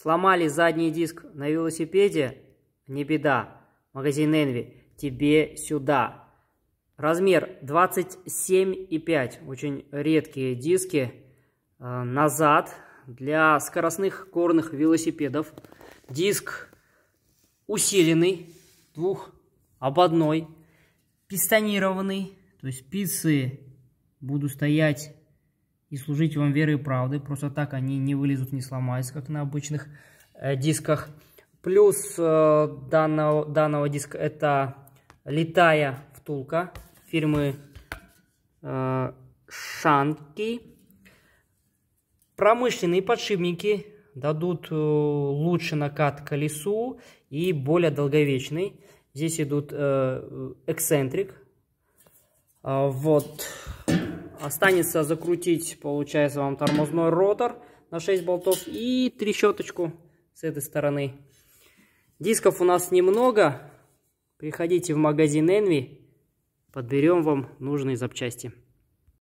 Сломали задний диск на велосипеде? Не беда. Магазин Envy. Тебе сюда. Размер 27,5. Очень редкие диски. Э, назад для скоростных горных велосипедов. Диск усиленный. Двух об одной. Пистонированный. То есть пицы будут стоять и служить вам верой и правдой. Просто так они не вылезут, не сломаются, как на обычных э, дисках. Плюс э, данного, данного диска это летая втулка фирмы э, Шанки. Промышленные подшипники дадут э, лучше накат колесу и более долговечный. Здесь идут э, эксцентрик. Э, вот. Останется закрутить, получается, вам тормозной ротор на 6 болтов и трещоточку с этой стороны. Дисков у нас немного. Приходите в магазин Envy, подберем вам нужные запчасти.